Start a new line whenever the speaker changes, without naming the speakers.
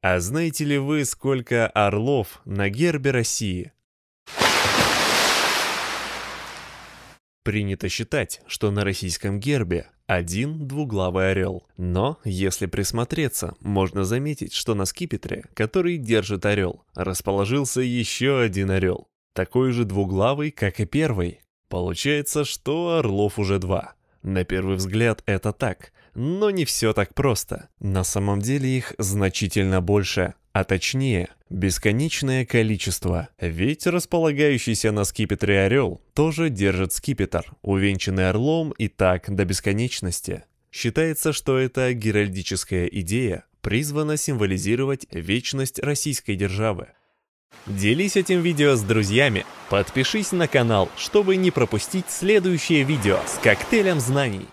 А знаете ли вы, сколько орлов на гербе России? Принято считать, что на российском гербе один двуглавый орел. Но, если присмотреться, можно заметить, что на скипетре, который держит орел, расположился еще один орел. Такой же двуглавый, как и первый. Получается, что орлов уже два. На первый взгляд это так, но не все так просто. На самом деле их значительно больше, а точнее, бесконечное количество. Ведь располагающийся на скипетре орел тоже держит скипетр, увенчанный орлом и так до бесконечности. Считается, что эта геральдическая идея призвана символизировать вечность российской державы. Делись этим видео с друзьями, подпишись на канал, чтобы не пропустить следующее видео с коктейлем знаний.